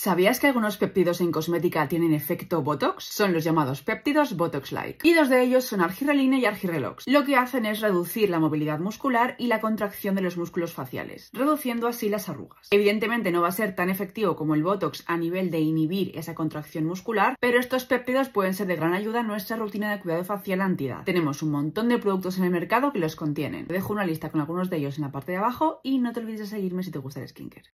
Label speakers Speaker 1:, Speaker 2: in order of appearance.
Speaker 1: ¿Sabías que algunos péptidos en cosmética tienen efecto Botox? Son los llamados péptidos Botox-like. Y dos de ellos son argireline y Argirrelox. Lo que hacen es reducir la movilidad muscular y la contracción de los músculos faciales, reduciendo así las arrugas. Evidentemente no va a ser tan efectivo como el Botox a nivel de inhibir esa contracción muscular, pero estos péptidos pueden ser de gran ayuda en nuestra rutina de cuidado facial antiedad. Tenemos un montón de productos en el mercado que los contienen. Te dejo una lista con algunos de ellos en la parte de abajo y no te olvides de seguirme si te gusta el skincare.